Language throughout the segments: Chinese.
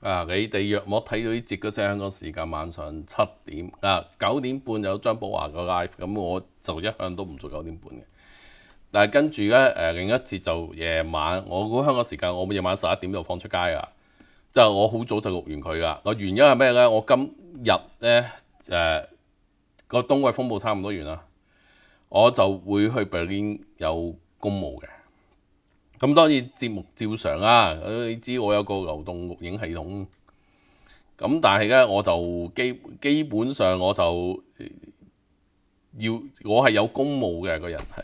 啊！你哋若我睇到呢节嘅声香港时间，晚上七点啊九点半有张宝华个 live，咁我就一向都唔做九点半嘅。但系跟住咧，诶另一节就夜晚，我估香港时间我夜晚十一点就放出街啊，就我好早就录完佢噶。个原因系咩咧？我今日咧诶。個冬季風暴差唔多完啦，我就會去 Berlin 有公務嘅，咁當然節目照常啦。你知我有個流動錄影系統，咁但係咧我就基基本上我就要我係有公務嘅個人係，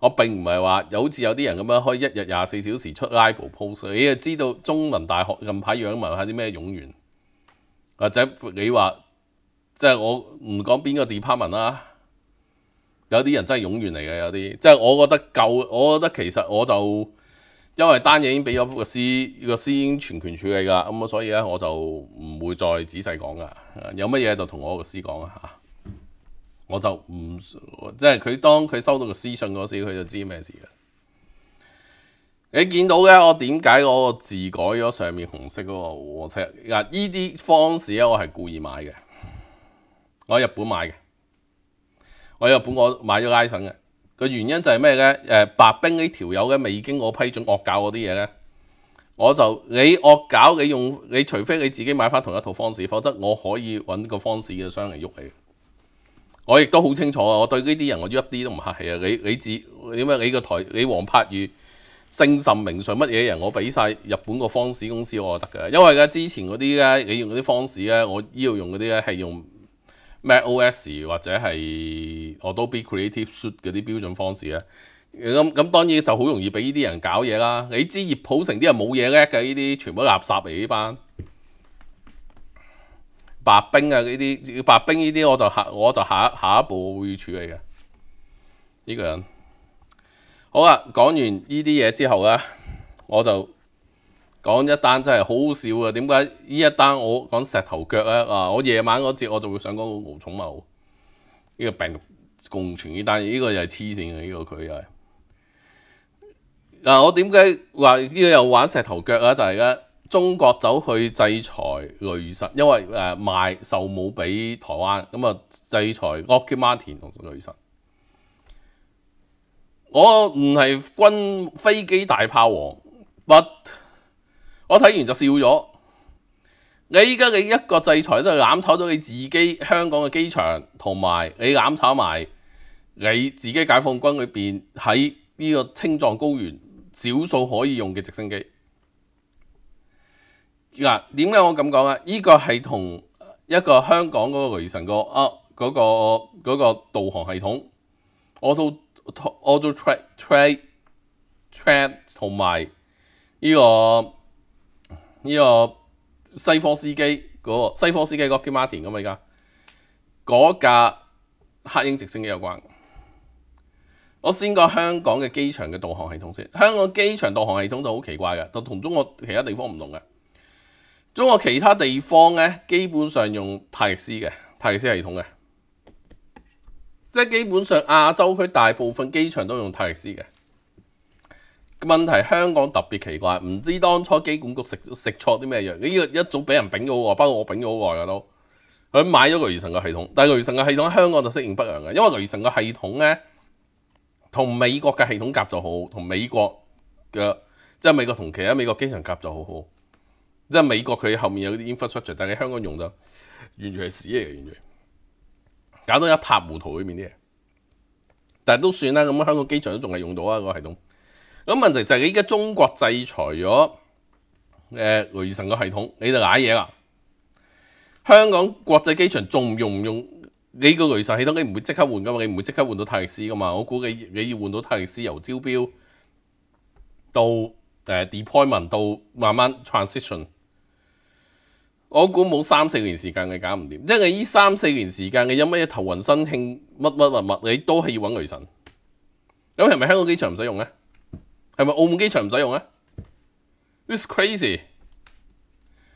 我並唔係話好似有啲人咁樣可以一日廿四小時出 live post。你又知道中文大學近排養文下啲咩勇員，或者你話？即系我唔讲边个 department 啦，有啲人真系勇员嚟嘅，有啲即系我觉得够，我觉得其实我就因为单嘢已经俾咗个司个司已经全权处理噶，咁啊所以咧我就唔会再仔细讲噶，有乜嘢就同我个司讲啊吓，我就唔即系佢当佢收到个私信嗰时，佢就知咩事嘅。你见到嘅我点解我字改咗上面红色嗰个黄色啊？呢啲方式咧，我系故意买嘅。我喺日本買嘅，我喺日本我買咗 l i n 嘅。個原因就係咩咧？誒白冰呢條友咧，未經我批准惡搞嗰啲嘢咧。我就你惡搞你用你除非你自己買翻同一套方式，否則我可以揾個方式嘅商嚟喐你。我亦都好清楚啊！我對呢啲人我一啲都唔客氣啊！你你自點解你個台你黃柏宇姓甚明誰乜嘢人？我俾曬日本個方式公司我得㗎，因為呢之前嗰啲咧，你用嗰啲方式咧，我依度用嗰啲咧係用。MacOS 或者係 Adobe Creative Shoot 嗰啲標準方式咧，咁咁當然就好容易俾呢啲人搞嘢啦。你知葉普成啲人冇嘢叻嘅，呢啲全部垃圾嚟，呢班白冰啊，呢啲白冰呢啲我就下我就下下一步會處理嘅呢個人。好啦，講完呢啲嘢之後咧，我就。講一單真係好少笑嘅，點解呢一單我講石頭腳咧？啊，我夜晚嗰節我就會想講個寵重茂呢個病毒共存呢單，呢個又係黐線嘅，呢個佢又係。嗱，我點解話呢個又玩石頭腳啊？就係而中國走去制裁雷神，因為誒賣售武俾台灣，咁啊制裁 a l c a t i n 同雷神。我唔係軍飛機大炮王，but 我睇完就笑咗。你依家你一個制裁都係攬炒咗你自己香港嘅機場，同埋你攬炒埋你自己解放軍裏邊喺呢個青藏高原少數可以用嘅直升機。嗱，點解我咁講啊？依個係同一個香港嗰個雷神個啊嗰個嗰個導航系統，auto auto track track track 同埋呢個。呢個西科司機嗰個西科司機嗰個 t i n 咁啊！而家嗰架黑鷹直升機有關。我先講香港嘅機場嘅導航系統先。香港機場導航系統就好奇怪嘅，就同中國其他地方唔同嘅。中國其他地方咧，基本上用泰斯嘅泰斯系統嘅，即基本上亞洲區大部分機場都用泰斯嘅。問題香港特別奇怪，唔知當初機管局食食錯啲咩藥？呢個一早俾人丙咗好耐，包括我丙咗好耐啊都。佢買咗雷神嘅系統，但係雷神嘅系統喺香港就適應不良嘅，因為雷神嘅系統咧同美國嘅系統夾就好，同美國嘅即係美國同其他美國機場夾就好好。即係美國佢後面有啲 infrastructure，但係香港用就完全係屎嚟嘅，完全搞到一塌糊塗裏面啲嘢。但係都算啦，咁香港機場都仲係用到啊個系統。咁問題就係，依家中國制裁咗誒雷神個系統，你就揦嘢啦。香港國際機場仲用唔用你個雷神系統？你唔會即刻換噶嘛？你唔會即刻換到泰力斯噶嘛？我估你你要換到泰力斯，由招標到誒 deployment 到慢慢 transition。我估冇三四年時間，你搞唔掂，因為依三四年時間嘅有乜嘢頭暈身興乜乜物物，你都係要揾雷神。咁係咪香港機場唔使用咧？系咪澳門機場唔使用啊？This crazy！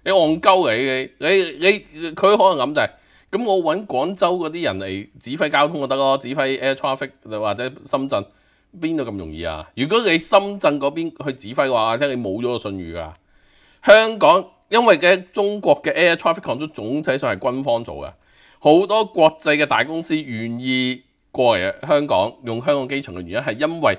你戇鳩嚟嘅，你你佢可能諗就係咁，我揾廣州嗰啲人嚟指揮交通就得咯，指揮 air traffic 或者深圳邊度咁容易啊？如果你深圳嗰邊去指揮嘅話，聽你冇咗個信譽噶。香港因為嘅中國嘅 air traffic control 總體上係軍方做嘅，好多國際嘅大公司願意過嚟香港用香港機場嘅原因係因為。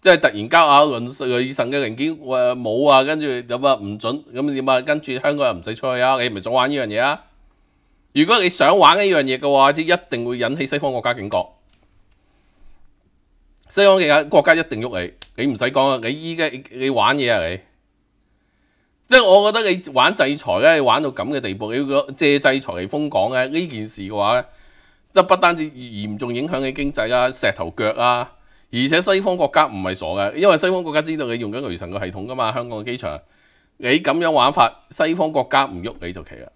即係突然間啊，論論神嘅零件，冇啊，跟住咁啊唔準，咁點啊？跟住香港又唔使出去啊，你唔係想玩呢樣嘢啊？如果你想玩呢樣嘢嘅話，即一定會引起西方國家警覺。西方嘅國家一定喐你，你唔使講啊，你依家你玩嘢啊，你即係我覺得你玩制裁咧，玩到咁嘅地步，你個借制裁嚟封港咧，呢件事嘅話咧，即係不單止嚴重影響你經濟啊，石頭腳啊！而且西方國家唔係傻嘅，因為西方國家知道你用緊雷神個系統噶嘛，香港嘅機場你咁樣玩法，西方國家唔喐你就奇啦。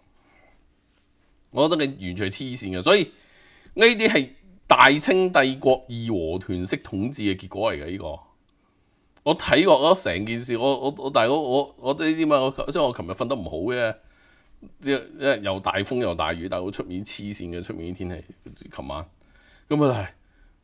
我覺得你完全黐線嘅，所以呢啲係大清帝國義和團式統治嘅結果嚟嘅呢個。我睇落嗰成件事，我我我大佬我我呢啲嘛，我即係我琴日瞓得唔好嘅，即係又大風又大雨，但係出面黐線嘅出面啲天氣，琴晚咁啊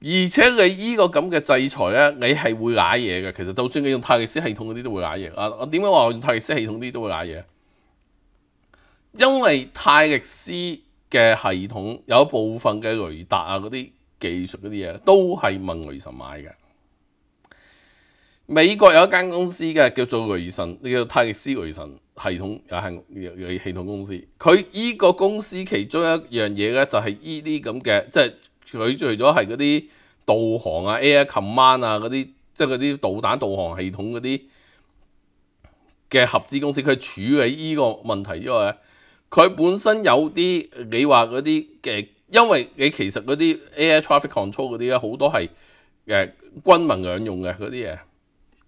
而且你依個咁嘅制裁咧，你係會揦嘢嘅。其實就算你用泰利斯系統嗰啲都會揦嘢。啊，我點解話泰利斯系統啲都會揦嘢？因為泰力斯嘅系統有部分嘅雷達啊嗰啲技術嗰啲嘢都係問雷神買嘅。美國有一間公司嘅叫做雷神，呢做泰力斯雷神系統又係又係系統公司。佢依個公司其中一樣嘢咧就係依啲咁嘅即係。佢除咗係嗰啲導航啊、Air Command 啊嗰啲，即係嗰啲導彈導航系統嗰啲嘅合資公司，佢處理依個問題之外咧，佢本身有啲你話嗰啲嘅，因為你其實嗰啲 Air Traffic Control 嗰啲咧好多係誒軍民兩用嘅嗰啲嘢，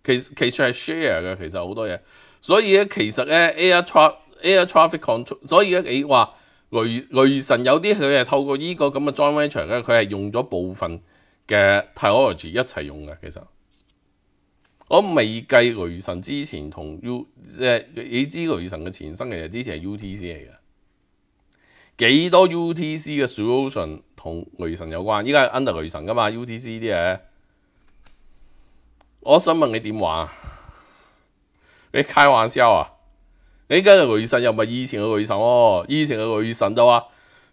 其其實係 share 嘅，其實好多嘢，所以咧其實咧 Air Tra Air Traffic Control，所以咧你話。雷雷神有啲佢系透過呢個咁嘅 journey 咧，佢係用咗部分嘅 technology 一齊用嘅。其實我未計雷神之前同 U，即係你知雷神嘅前身其實之前係 UTC 嚟嘅。幾多 UTC 嘅 solution 同雷神有關？依家 under 雷神噶嘛？UTC 啲嘢，我想問你點玩？你開玩笑啊？你而家嘅雷神又唔係以前嘅雷神喎，以前嘅雷神就话，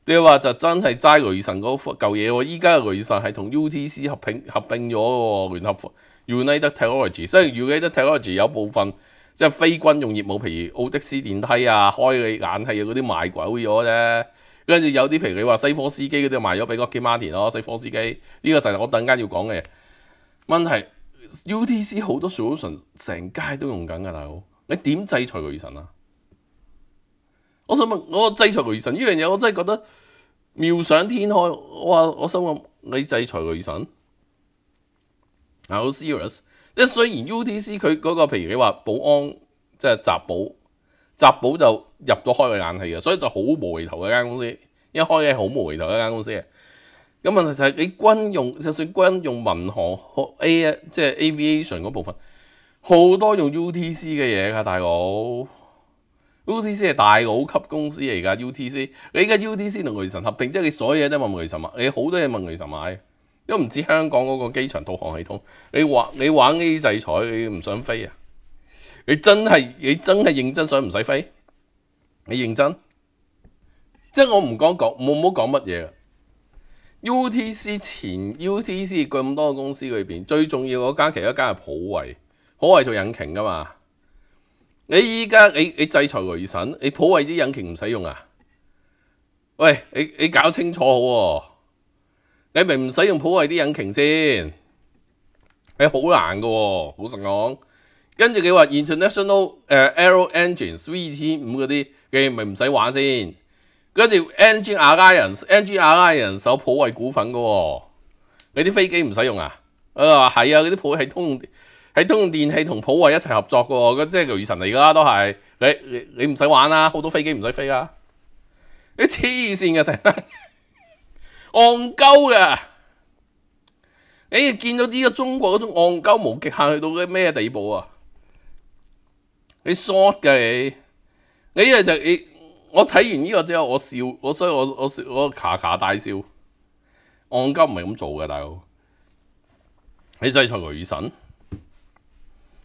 你話就真係齋雷神嗰嚿嘢喎。依家嘅雷神係同 U T C 合拼合并咗喎，聯合 United t e c h n o l o g y e 雖然 United t e c h n o l o g y 有部分即係非軍用業務，譬如奧迪斯電梯啊、開你眼係嗰啲賣鬼咗啫。跟住有啲譬如你話西科斯基嗰啲賣咗俾 r t 馬 n 咯，西科斯基呢個就係我等間要講嘅問題。U T C 好多 solution 成街都用緊噶，大佬，你點制裁雷神啊？我想我制裁雷神呢样嘢，我真系觉得妙想天开。我话我想谂你制裁雷神，好 serious。即系虽然 UTC 佢嗰个，譬如你话保安，即系集保，集保就入咗开个眼气嘅，所以就好无厘头嘅一间公司。一开嘅好无厘头嘅一间公司嘅。咁问题就系你军用，就算军用民航 A 咧，即系 Aviation 嗰部分，好多用 UTC 嘅嘢噶大佬。UTC 系大佬級公司嚟噶，UTC 你依家 UTC 同雷神合並，即係你所有嘢都問雷神買，你好多嘢問雷神買，都唔知香港嗰個機場導航系統，你玩你玩 A 制裁，你唔想飛啊！你真係你真係認真想唔使飛，你認真？即係我唔講講，冇冇講乜嘢啊？UTC 前 UTC 咁多個公司裏面，最重要嗰間，其一間係普惠，普惠做引擎噶嘛。你依家你你制裁雷神，你普惠啲引擎唔使用啊？喂，你你搞清楚好喎，你咪唔使用普惠啲引擎先。你好難噶、喎，好實講。跟住佢話 international 誒 a e r o engines three 千五嗰啲，你咪唔使玩先。跟住 ng l i 人 ng 阿拉人手普惠股份噶、喎，你啲飛機唔使用啊？啊，係啊，嗰啲普惠係通。喺通用电器同普华一齐合作嘅，即系雷神嚟噶啦，都系你你你唔使玩啦，好多飞机唔使飞啊！你黐线嘅，戆鸠嘅，你见到呢个中国嗰种戆鸠无极限去到嘅咩地步啊？你 short 嘅你就我睇完呢个之后我笑我所以我我我卡卡大笑，戆鸠唔系咁做嘅大佬，你制裁雷神。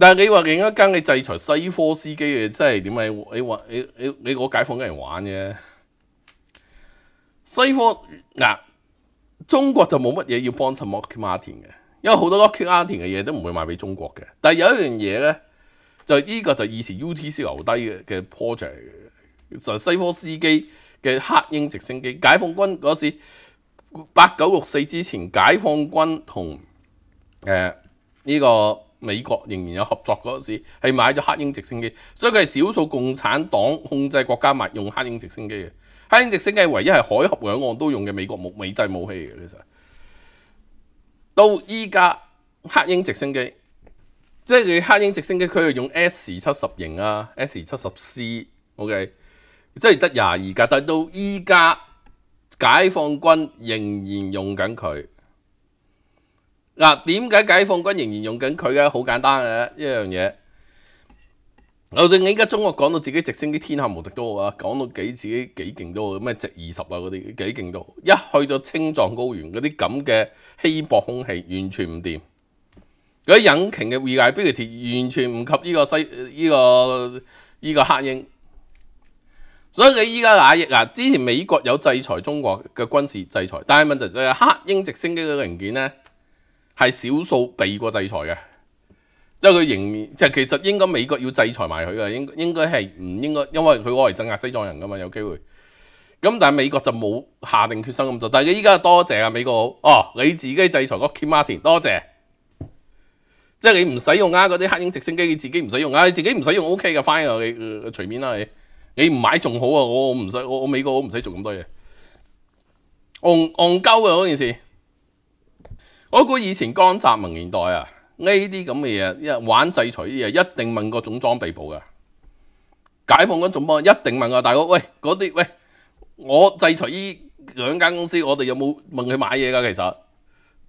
但系你話另一間你制裁西科司機嘅，即係點啊？你話你你你個解放軍玩嘅西科嗱，中國就冇乜嘢要幫襯洛克馬田嘅，因為好多洛克馬田嘅嘢都唔會賣俾中國嘅。但係有一樣嘢咧，就呢個就以前 U T C 留低嘅嘅 project，就西科司機嘅黑鷹直升機。解放軍嗰時八九六四之前，解放軍同誒呢個。美國仍然有合作嗰時，係買咗黑鷹直升機，所以佢係少數共產黨控制國家物用黑鷹直升機嘅。黑鷹直升機唯一係海峽兩岸都用嘅美國美製武器嘅其實。到依家黑鷹直升機，即係黑鷹直升機佢係用 S 七十型啊，S 七十 C，OK，即係得廿二架，但到依家解放軍仍然用緊佢。嗱，點解解放軍仍然用緊佢嘅？好簡單嘅一樣嘢。就算依家中國講到自己直升機天下無敵多啊，講到幾自己幾勁多好，咩直二十啊嗰啲幾勁多，一去到青藏高原嗰啲咁嘅稀薄空氣，完全唔掂。嗰引擎嘅 vitality 完全唔及呢個西依個依個黑鷹。所以你依家啊，之前美國有制裁中國嘅軍事制裁，但係問題就係黑鷹直升機嘅零件咧。系少數避過制裁嘅，即係佢仍即係其實應該美國要制裁埋佢嘅，應應該係唔應該，因為佢愛嚟鎮壓西藏人噶嘛，有機會。咁但係美國就冇下定決心咁做，但係依家多謝啊美國哦，你自己制裁個 Kim Martin 多謝，即係你唔使用啊嗰啲黑鷹直升機，自己唔使用啊，自己唔使用 OK 嘅 fine 啊，你隨便啦，你你唔買仲好啊，我我唔使，我美國我唔使做咁多嘢，戇傲嬌嗰件事。我估以前江泽民年代啊，呢啲咁嘅嘢一玩制裁呢啲嘢，一定问个总装备部噶。解放军总部一定问啊，大哥，喂，嗰啲喂，我制裁呢两间公司，我哋有冇问佢买嘢噶？其实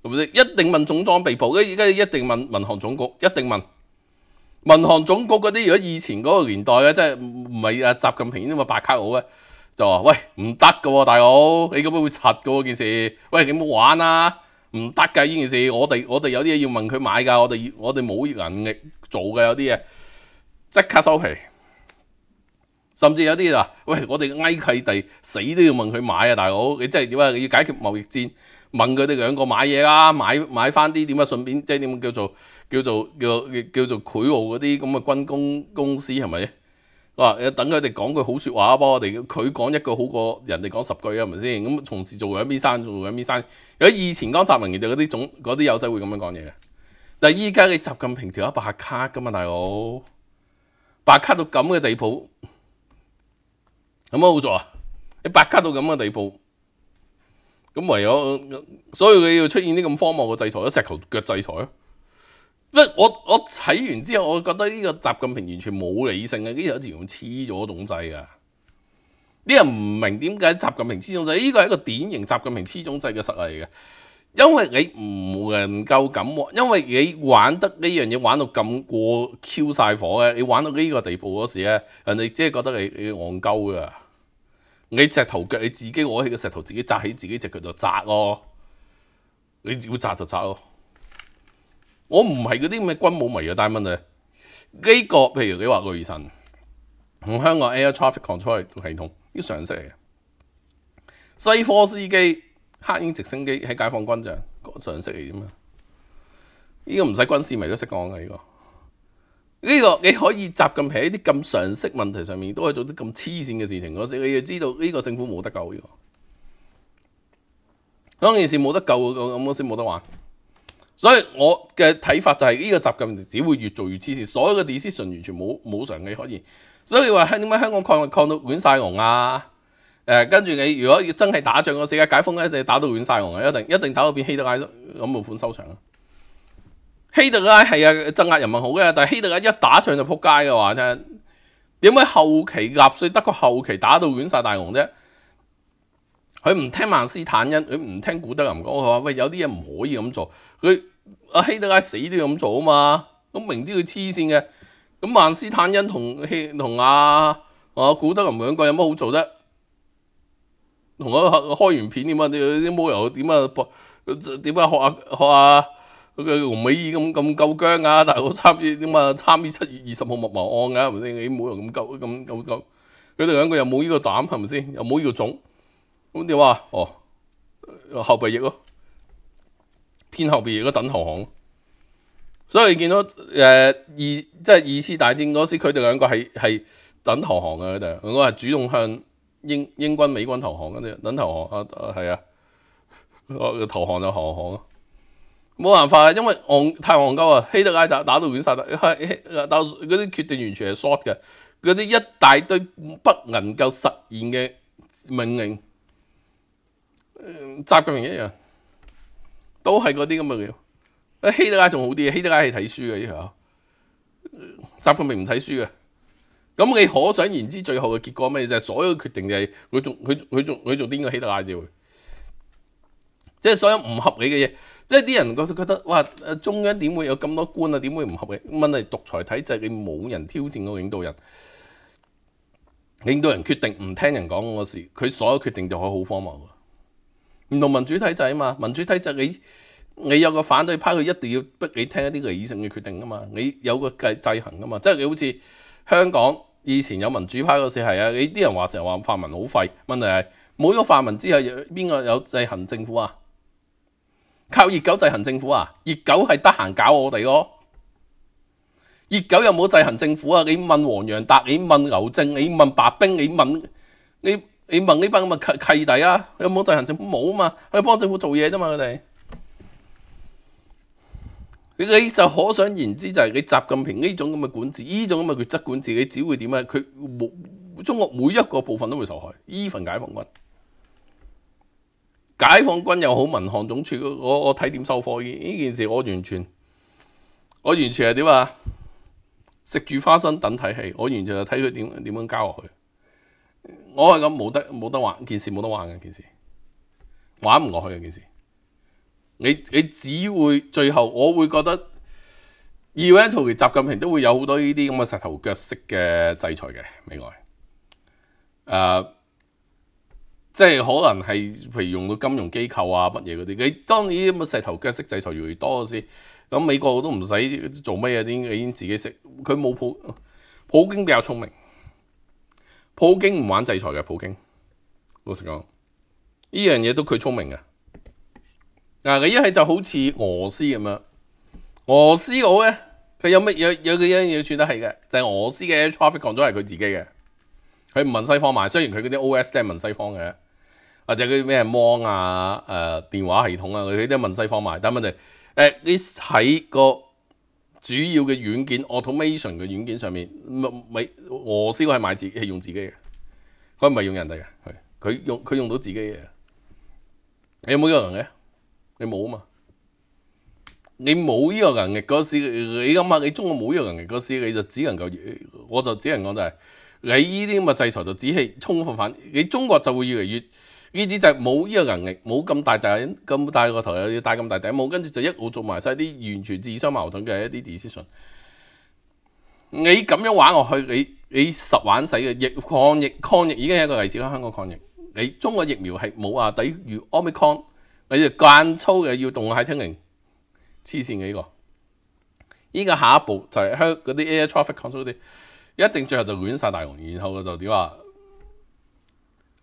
系咪先？一定问总装备部，而家一定问民航总局，一定问民航总局嗰啲。如果以前嗰个年代咧，真系唔系阿习近平呢个白卡好咧，就话喂唔得噶，大佬你咁样会柒噶件事，喂冇玩啊？唔得噶呢件事，我哋我哋有啲嘢要问佢买噶，我哋我哋冇能力做㗎。有啲嘢即刻收皮。甚至有啲啊，喂，我哋哀契地死都要问佢买啊，大佬，你真系点啊？要解决贸易战，问佢哋两个买嘢啦，买买翻啲点啊？顺便即系点叫做叫做叫叫做贿赂嗰啲咁嘅军工公司系咪？哇！等佢哋講句好説話噃，我哋佢講一句好過人哋講十句啊，係咪先？咁從事做兩邊生，做兩邊生？如果以前江習民其實嗰啲總嗰啲友仔會咁樣講嘢嘅。但係依家你習近平條一白卡噶嘛，大佬白卡到咁嘅地步，有乜好做啊？你白卡到咁嘅地步，咁唯有所以佢要出現啲咁荒謬嘅制裁，一石頭腳制裁啊！即係我我睇完之後，我覺得呢個習近平完全冇理性嘅，啲人好似用黐咗棟掣啊！啲人唔明點解習近平黐棟掣？呢個係一個典型習近平黐棟掣嘅實例嘅。因為你唔能夠咁喎，因為你玩得呢樣嘢玩到咁過 Q 晒火嘅，你玩到呢個地步嗰時咧，人哋即係覺得你你戇鳩㗎。你石頭腳你自己攞起個石頭，自己砸起自己隻腳就砸咯。你要砸就砸咯。我唔係嗰啲咩軍武迷嘅大問咧，呢個譬如你話雷神同香港 Air Traffic Control 系統啲常識嚟嘅，西科斯基黑鷹直升機喺解放軍就常識嚟啫嘛，呢個唔使軍事迷都識講嘅呢個。呢個你可以集錦喺啲咁常識問題上面，都可以做啲咁黐線嘅事情。嗰時，你要知道呢個政府冇得救呢個，嗰件事冇得救咁，我先冇得玩。所以我嘅睇法就係呢個習近平只會越做越黐線，所有嘅 decision 完全冇冇常理可言。所以話香解香港抗抗到亂晒紅啊！誒，跟住你如果真係打仗嘅時候解封，一定打到亂晒紅啊！一定一定打到變希特拉咁冇款收場啊！希特拉係啊，鎮壓人民好嘅，但係希特拉一打仗就撲街嘅話真點解後期納粹得個後期打到亂晒大紅啫？佢唔聽曼斯坦恩，佢唔聽古德林講，佢話：喂，有啲嘢唔可以咁做。佢阿希特拉死都要咁做啊嘛！咁明知佢黐線嘅，咁曼斯坦恩同希同阿阿古德林兩個有乜好做啫？同佢開完片點啊？啲啲毛油點啊？點啊？學下學下，佢嘅美尾咁咁夠僵啊！大佬參於點啊？參於七月二十號密謀案噶，咪先你毛油咁夠咁咁夠，佢哋兩個又冇呢個膽係咪先？又冇呢個種。咁点啊？哦，后备役咯，偏后备役咯，等投降，所以见到诶二即系二次大战嗰时，佢哋两个系系等投降嘅。佢哋两个系主动向英英军美军投降，跟住等投降啊，啊系啊，投降就投降咯，冇办法，因为戇太戇鸠啊，希特拉打打到乱晒，系到嗰啲决定完全系 short 嘅，嗰啲一大堆不能够实现嘅命令。习近平一样，都系嗰啲咁嘅嘢。希特拉仲好啲，希特拉系睇书嘅呢条，习近平唔睇书嘅。咁你可想而知最后嘅结果咩？就系所有决定就系佢仲佢佢仲佢仲点个希特拉照，即系所有唔合理嘅嘢。即系啲人觉得哇，中央点会有咁多官啊？点会唔合理？问题独裁体制，你冇人挑战个领导人，领导人决定唔听人讲嗰个事，佢所有决定就可以好荒谬。唔同民主體制啊嘛，民主體制你你有個反對派，佢一定要逼你聽一啲理性嘅決定啊嘛，你有個制制衡啊嘛，即係你好似香港以前有民主派嗰時係啊，你啲人話成日話泛民好廢，問題係冇咗泛民之後，邊個有制衡政府啊？靠熱狗制衡政府啊？熱狗係得閒搞我哋咯，熱狗又冇制衡政府啊？你問黃洋達，你問牛正，你問白冰，你問你。你問呢班咁嘅契契弟啊？有冇做行政冇啊嘛？去幫政府做嘢啫嘛，佢哋。你就可想而知就係你習近平呢種咁嘅管治，呢種咁嘅佢質管治，你只會點啊？佢中國每一個部分都會受害。依份解放軍，解放軍又好，民航總署，我我睇點收貨呢？呢件事，我完全，我完全係點啊？食住花生等睇戲，我完全係睇佢點點樣交落去。我系咁，冇得冇得玩，件事冇得玩嘅件事，玩唔落去嘅件事。你你只会最后，我会觉得，even 习近平都会有好多呢啲咁嘅石头脚式嘅制裁嘅美国，诶，即系可能系譬如用到金融机构啊，乜嘢嗰啲。你当然咁嘅石头脚式制裁越嚟越多先，咁美国都唔使做咩嘢，已经已经自己食。佢冇普普京比较聪明。普京唔玩制裁嘅，普京老实讲，呢样嘢都佢聪明嘅。嗱，你一系就好似俄斯咁样，俄斯佬咧，佢有乜有有几样嘢算得系嘅，就系俄斯嘅 traffic control 系佢自己嘅，佢唔问西方卖，虽然佢嗰啲 OS 系问西方嘅，或者佢咩模啊，诶电话系统啊，佢都系问西方卖。但系问题，诶你喺个。主要嘅軟件 automation 嘅軟件上面，咪咪俄斯，係買自係用自己嘅，佢唔係用人哋嘅，係佢用佢用到自己嘅。你有冇呢個能力？你冇啊嘛，你冇呢個能力嗰時，你咁下你中國冇呢個能力嗰時，你就只能夠，我就只能講就係，你呢啲咁嘅制裁就只係充分反，你中國就會越嚟越。呢啲就係冇呢個能力，冇咁大底，咁大個頭又要帶咁大底，冇跟住就一路做埋曬啲完全自相矛盾嘅一啲 decision。你咁樣玩落去，你你十玩死嘅疫抗疫抗疫已經係一個例子啦。香港抗疫，你中國疫苗係冇話抵如 omicron，你就間粗嘅要動下清零，黐線嘅呢個。依個下一步就係香嗰啲 air traffic control 啲，一定最後就亂曬大龍，然後就點話？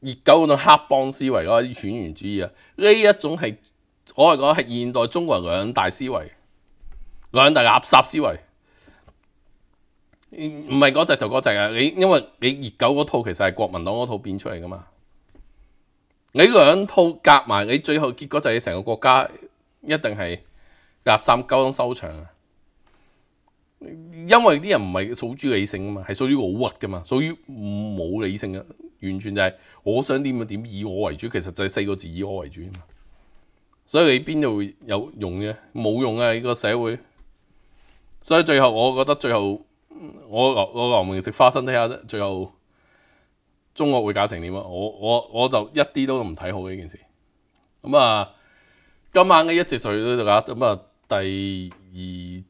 热狗嗰种黑帮思维嗰啲犬儒主义啊，呢一种系我系讲系现代中国两大思维，两大垃圾思维，唔係系嗰只就嗰只啊！你因为你热狗嗰套其实系国民党嗰套变出嚟噶嘛，你两套夹埋，你最后结果就系成个国家一定系垃圾鸠咁收场啊！因为啲人唔系属於理性啊嘛，系属于好屈噶嘛，属于冇理性嘅。完全就係我想點就點，以我為主。其實就係四個字，以我為主嘛。所以你邊度有用嘅？冇用啊！呢個社會。所以最後，我覺得最後我我我咪食花生睇下最後中國會搞成點啊？我我我就一啲都唔睇好呢件事。咁啊，今晚嘅一直水都得咁啊，第二。